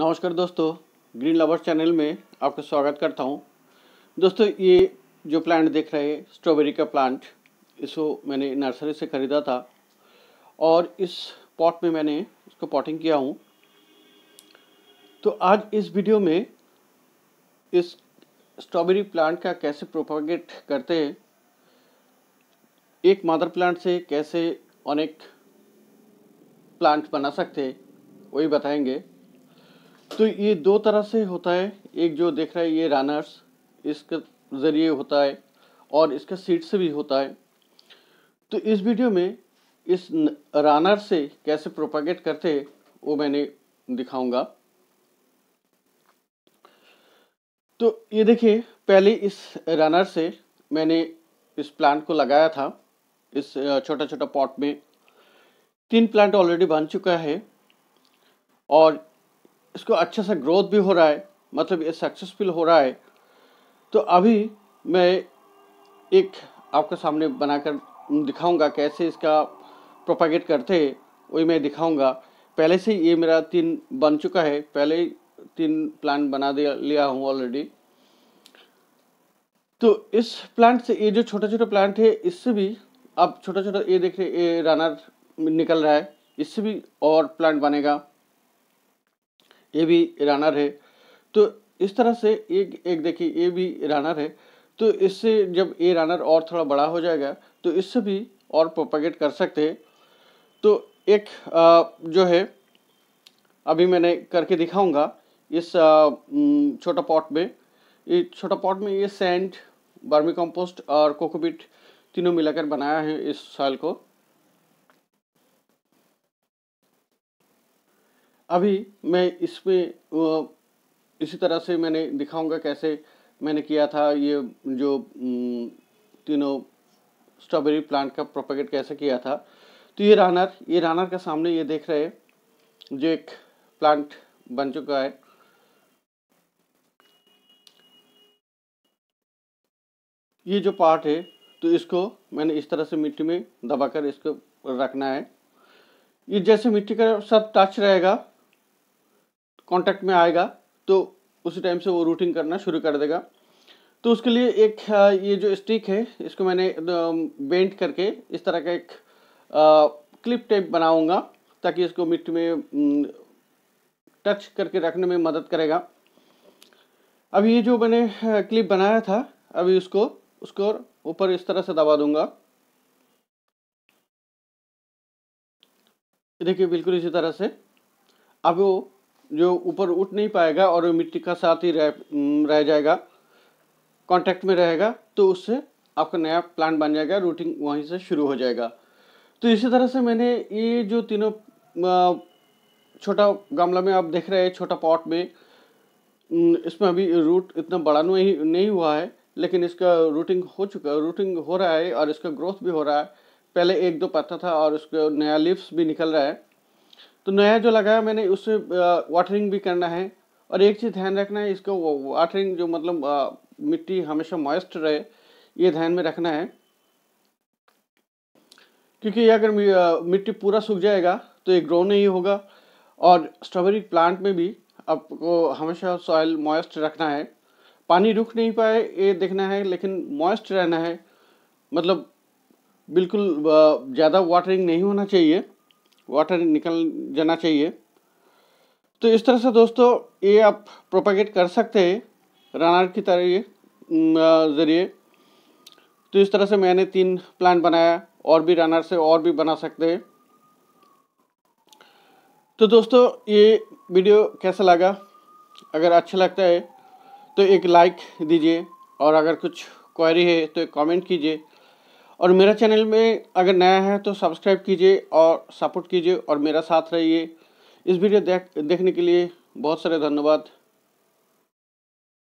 नमस्कार दोस्तों green lover channel में आपका स्वागत करता हूं दोस्तों ये जो प्लांट देख रहे हैं स्ट्रॉबेरी का प्लांट इसको मैंने नर्सरी से ख़रीदा था और इस पॉट में मैंने इसको पॉटिंग किया हूं तो आज इस वीडियो में इस स्ट्रॉबेरी प्लांट का कैसे प्रोपागेट करते हैं एक मादर प्लांट से कैसे अनेक प्लांट बना सकते वही बताएंगे तो ये दो तरह से होता है एक जो देख रहा है ये रनर्स इसके ज़रिए होता है और इसका सीट से भी होता है तो इस वीडियो में इस रनर से कैसे प्रोपागेट करते हैं वो मैंने दिखाऊंगा तो ये देखिए पहले इस रनर से मैंने इस प्लांट को लगाया था इस छोटा छोटा पॉट में तीन प्लांट ऑलरेडी बन चुका है और इसको अच्छा सा ग्रोथ भी हो रहा है मतलब ये सक्सेसफुल हो रहा है तो अभी मैं एक आपके सामने बनाकर दिखाऊंगा कैसे इसका प्रोपागेट करते हैं वही मैं दिखाऊंगा पहले से ये मेरा तीन बन चुका है पहले तीन प्लान बना दिया लिया हूँ ऑलरेडी तो इस प्लांट से ये जो छोटा छोटा प्लांट है इससे भी आप छोटा छोटा ये देख रहे ये रनर निकल रहा है इससे भी और प्लांट बनेगा ये भी रनर है तो इस तरह से एक एक देखिए ये भी रनर है तो इससे जब ए रनर और थोड़ा बड़ा हो जाएगा तो इससे भी और प्रोपगेट कर सकते हैं तो एक आ, जो है अभी मैंने करके दिखाऊंगा इस छोटा पॉट में ये छोटा पॉट में ये सैंड बर्मी कंपोस्ट और कोकोपीट तीनों मिलाकर बनाया है इस साल को अभी मैं इसमें इसी तरह से मैंने दिखाऊंगा कैसे मैंने किया था ये जो तीनों स्ट्रॉबेरी प्लांट का प्रोपेगेट कैसे किया था तो ये रानर ये रानर का सामने ये देख रहे हैं जो एक प्लांट बन चुका है ये जो पार्ट है तो इसको मैंने इस तरह से मिट्टी में दबाकर इसको रखना है ये जैसे मिट्टी का सब टच रहेगा कांटेक्ट में आएगा तो उसी टाइम से वो रूटिंग करना शुरू कर देगा तो उसके लिए एक ये जो स्टिक है इसको मैंने बेंट करके इस तरह का एक क्लिप टाइप बनाऊंगा ताकि इसको मिट्टी में टच करके रखने में मदद करेगा अब ये जो मैंने क्लिप बनाया था अभी उसको उसको ऊपर इस तरह से दबा दूंगा देखिए बिल्कुल इसी तरह से अब वो जो ऊपर उठ नहीं पाएगा और वो मिट्टी का साथ ही रह रह जाएगा कांटेक्ट में रहेगा तो उससे आपका नया प्लांट बन जाएगा रूटिंग वहीं से शुरू हो जाएगा तो इसी तरह से मैंने ये जो तीनों छोटा गमला में आप देख रहे हैं छोटा पॉट में इसमें अभी रूट इतना बड़ा नहीं नहीं हुआ है लेकिन इसका रूटिंग हो चुका रूटिंग हो रहा है और इसका ग्रोथ भी हो रहा है पहले एक दो पत्ता था और उसका नया लिप्स भी निकल रहा है तो नया जो लगाया मैंने उससे वाटरिंग भी करना है और एक चीज़ ध्यान रखना है इसको वाटरिंग जो मतलब आ, मिट्टी हमेशा मॉइस्ट रहे ये ध्यान में रखना है क्योंकि अगर मिट्टी पूरा सूख जाएगा तो ये ग्रो नहीं होगा और स्ट्रॉबेरी प्लांट में भी आपको हमेशा सॉइल मॉइस्ट रखना है पानी रुक नहीं पाए ये देखना है लेकिन मॉइस्ट रहना है मतलब बिल्कुल ज़्यादा वाटरिंग नहीं होना चाहिए वाटर निकल जाना चाहिए तो इस तरह से दोस्तों ये आप प्रोपागेट कर सकते हैं रनर की तरह ये ज़रिए तो इस तरह से मैंने तीन प्लान बनाया और भी रनर से और भी बना सकते हैं तो दोस्तों ये वीडियो कैसा लगा अगर अच्छा लगता है तो एक लाइक दीजिए और अगर कुछ क्वेरी है तो एक कमेंट कीजिए और मेरा चैनल में अगर नया है तो सब्सक्राइब कीजिए और सपोर्ट कीजिए और मेरा साथ रहिए इस वीडियो देख देखने के लिए बहुत सारे धन्यवाद